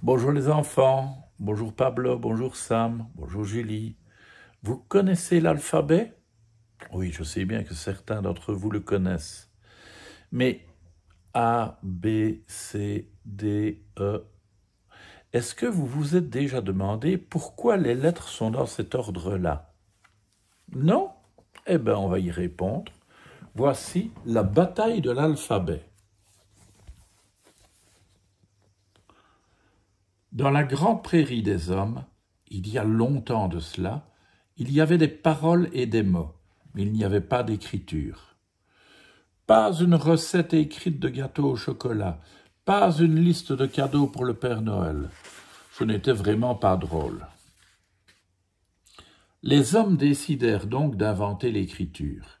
Bonjour les enfants, bonjour Pablo, bonjour Sam, bonjour Julie. Vous connaissez l'alphabet Oui, je sais bien que certains d'entre vous le connaissent. Mais A, B, C, D, E. Est-ce que vous vous êtes déjà demandé pourquoi les lettres sont dans cet ordre-là Non Eh bien, on va y répondre. Voici la bataille de l'alphabet. Dans la grande prairie des hommes, il y a longtemps de cela, il y avait des paroles et des mots, mais il n'y avait pas d'écriture. Pas une recette écrite de gâteau au chocolat, pas une liste de cadeaux pour le Père Noël. Ce n'était vraiment pas drôle. Les hommes décidèrent donc d'inventer l'écriture.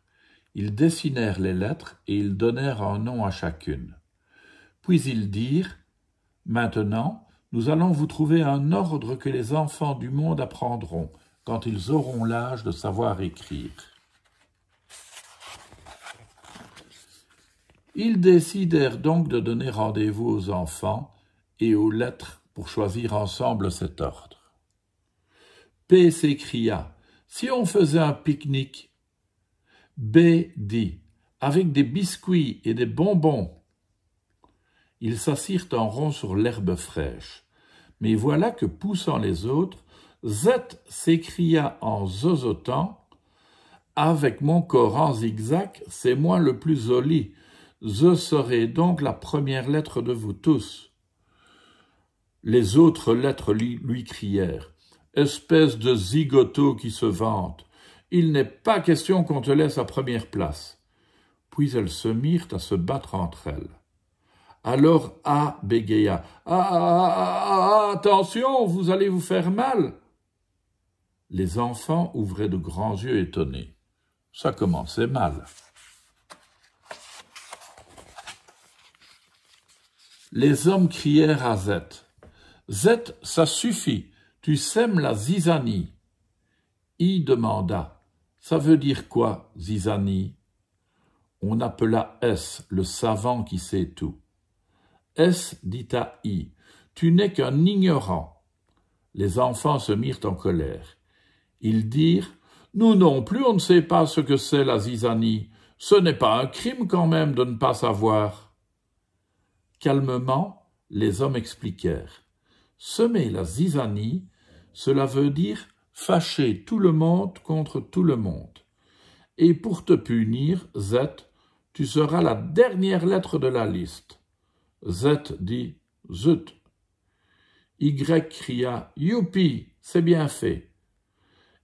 Ils dessinèrent les lettres et ils donnèrent un nom à chacune. Puis ils dirent Maintenant, nous allons vous trouver un ordre que les enfants du monde apprendront quand ils auront l'âge de savoir écrire. Ils décidèrent donc de donner rendez-vous aux enfants et aux lettres pour choisir ensemble cet ordre. P s'écria Si on faisait un pique-nique B dit Avec des biscuits et des bonbons ils s'assirent en rond sur l'herbe fraîche. Mais voilà que, poussant les autres, Z s'écria en zozotant Avec mon corps en zigzag, c'est moi le plus joli. Je serai donc la première lettre de vous tous. Les autres lettres lui, lui crièrent Espèce de zigoto qui se vante, il n'est pas question qu'on te laisse à première place. Puis elles se mirent à se battre entre elles. Alors A bégaya. Ah, ah, ah, ah, attention, vous allez vous faire mal. Les enfants ouvraient de grands yeux étonnés. Ça commençait mal. Les hommes crièrent à Z. Z, ça suffit, tu sèmes la zizanie. I demanda. Ça veut dire quoi, zizanie On appela S, le savant qui sait tout. S dit I, Tu n'es qu'un ignorant. Les enfants se mirent en colère. Ils dirent, Nous non plus, on ne sait pas ce que c'est la zizanie. Ce n'est pas un crime quand même de ne pas savoir. Calmement, les hommes expliquèrent. Semer la zizanie, cela veut dire fâcher tout le monde contre tout le monde. Et pour te punir, Z, tu seras la dernière lettre de la liste. Z dit Zut. Y cria Youpi, c'est bien fait.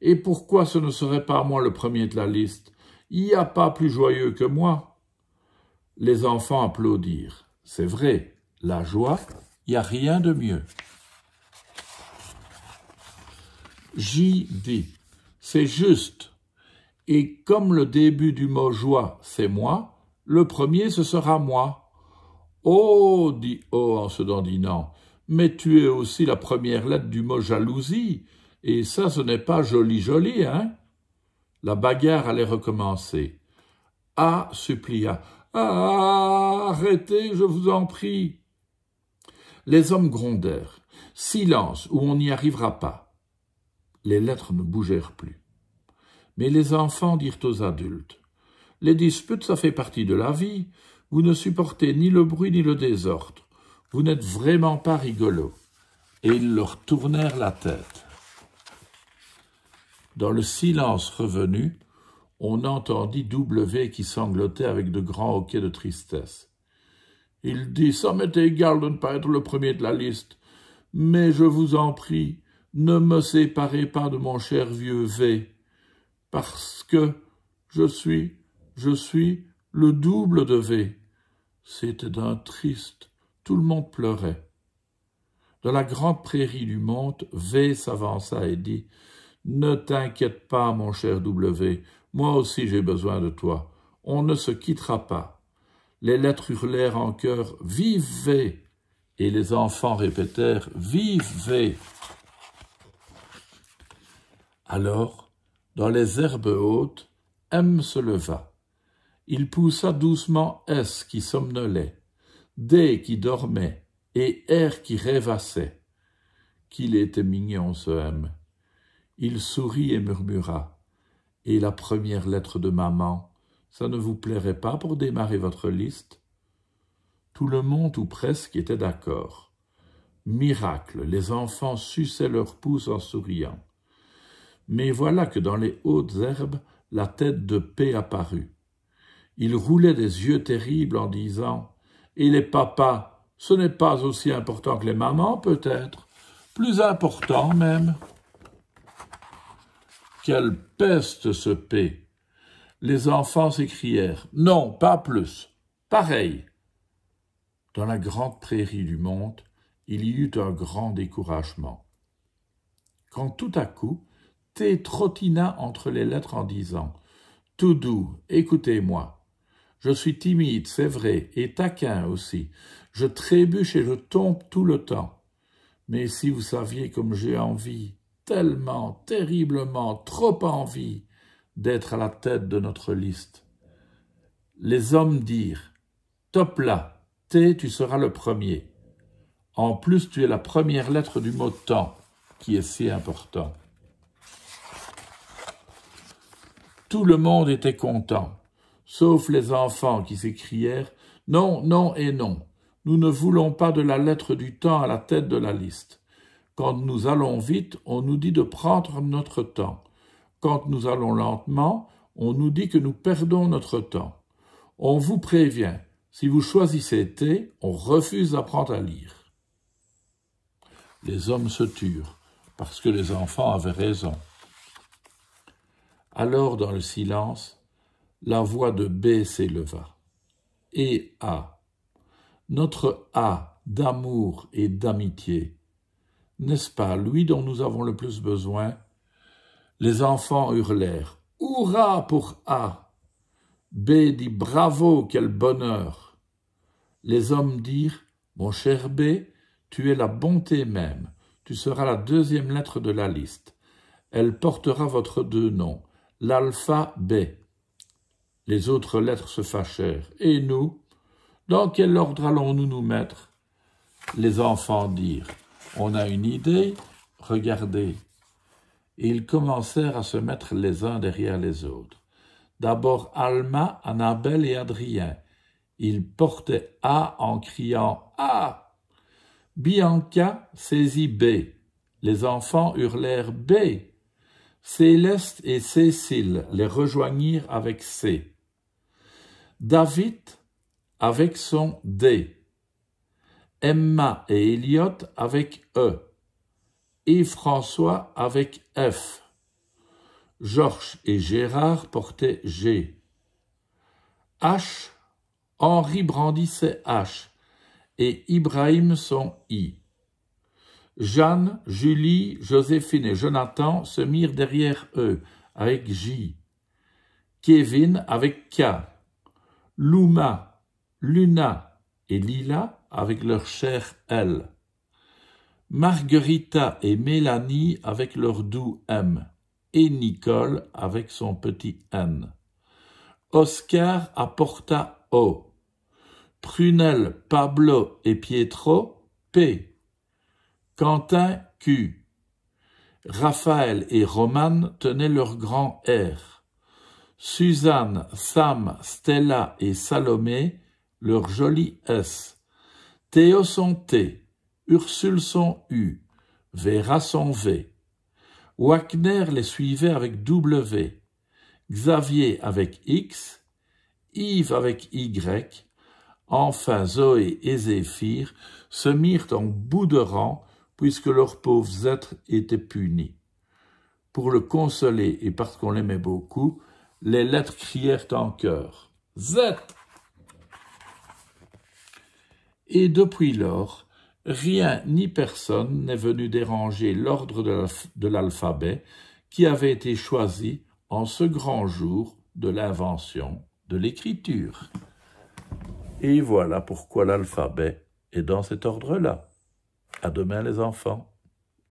Et pourquoi ce ne serait pas moi le premier de la liste Il n'y a pas plus joyeux que moi. Les enfants applaudirent. C'est vrai, la joie, il n'y a rien de mieux. J dit C'est juste. Et comme le début du mot joie, c'est moi, le premier, ce sera moi. Oh, dit O oh, en se dandinant, mais tu es aussi la première lettre du mot jalousie, et ça ce n'est pas joli joli, hein? La bagarre allait recommencer. Ah, supplia. Ah, arrêtez, je vous en prie. Les hommes grondèrent. Silence, ou on n'y arrivera pas. Les lettres ne bougèrent plus. Mais les enfants dirent aux adultes. Les disputes, ça fait partie de la vie. Vous ne supportez ni le bruit ni le désordre. Vous n'êtes vraiment pas rigolo. Et ils leur tournèrent la tête. Dans le silence revenu, on entendit W qui sanglotait avec de grands hoquets de tristesse. Il dit Ça m'est égal de ne pas être le premier de la liste, mais je vous en prie, ne me séparez pas de mon cher vieux V, parce que je suis, je suis le double de V. C'était d'un triste. Tout le monde pleurait. Dans la grande prairie du monde, V s'avança et dit Ne t'inquiète pas, mon cher W. Moi aussi j'ai besoin de toi. On ne se quittera pas. Les lettres hurlèrent en chœur Vive V Et les enfants répétèrent Vive V Alors, dans les herbes hautes, M se leva. Il poussa doucement S qui somnolait, D qui dormait et R qui rêvassait. Qu'il était mignon ce M. Il sourit et murmura. Et la première lettre de maman, ça ne vous plairait pas pour démarrer votre liste Tout le monde ou presque était d'accord. Miracle, les enfants suçaient leurs pouces en souriant. Mais voilà que dans les hautes herbes, la tête de P apparut. Il roulait des yeux terribles en disant Et les papas, ce n'est pas aussi important que les mamans, peut-être Plus important même. Quelle peste ce P Les enfants s'écrièrent Non, pas plus. Pareil. Dans la grande prairie du monde, il y eut un grand découragement. Quand tout à coup, T trottina entre les lettres en disant Tout doux, écoutez-moi. Je suis timide, c'est vrai, et taquin aussi. Je trébuche et je tombe tout le temps. Mais si vous saviez comme j'ai envie, tellement, terriblement, trop envie d'être à la tête de notre liste. Les hommes dirent Top là, T, tu seras le premier. En plus, tu es la première lettre du mot temps, qui est si important. Tout le monde était content sauf les enfants qui s'écrièrent Non, non et non. Nous ne voulons pas de la lettre du temps à la tête de la liste. Quand nous allons vite, on nous dit de prendre notre temps. Quand nous allons lentement, on nous dit que nous perdons notre temps. On vous prévient, si vous choisissez T, on refuse d'apprendre à lire. Les hommes se turent, parce que les enfants avaient raison. Alors, dans le silence, la voix de B s'éleva. Et A. Notre A d'amour et d'amitié. N'est-ce pas lui dont nous avons le plus besoin Les enfants hurlèrent. Hurrah pour A B dit Bravo, quel bonheur Les hommes dirent Mon cher B, tu es la bonté même. Tu seras la deuxième lettre de la liste. Elle portera votre deux noms, l'alpha B. Les autres lettres se fâchèrent. Et nous Dans quel ordre allons-nous nous mettre Les enfants dirent. On a une idée Regardez. Et ils commencèrent à se mettre les uns derrière les autres. D'abord Alma, Annabelle et Adrien. Ils portaient A en criant A. Bianca saisit B. Les enfants hurlèrent B. Céleste et Cécile les rejoignirent avec C. David avec son D, Emma et Elliot avec E, et François avec F. Georges et Gérard portaient G. H, Henri brandissait H, et Ibrahim son I. Jeanne, Julie, Joséphine et Jonathan se mirent derrière eux, avec J. Kevin avec K. Luma, Luna et Lila avec leur cher L. Marguerita et Mélanie avec leur doux M. Et Nicole avec son petit N. Oscar apporta O. Prunel, Pablo et Pietro P. Quentin Q. Raphaël et Roman tenaient leur grand R. Suzanne, Sam, Stella et Salomé, leur joli S. Théo son T, Ursule son U, Vera son V. Wagner les suivait avec W, Xavier avec X, Yves avec Y, enfin Zoé et Zéphyr se mirent en bout de rang puisque leurs pauvres êtres étaient punis. Pour le consoler et parce qu'on l'aimait beaucoup, les lettres crièrent en chœur. Z Et depuis lors, rien ni personne n'est venu déranger l'ordre de l'alphabet qui avait été choisi en ce grand jour de l'invention de l'écriture. Et voilà pourquoi l'alphabet est dans cet ordre-là. À demain les enfants.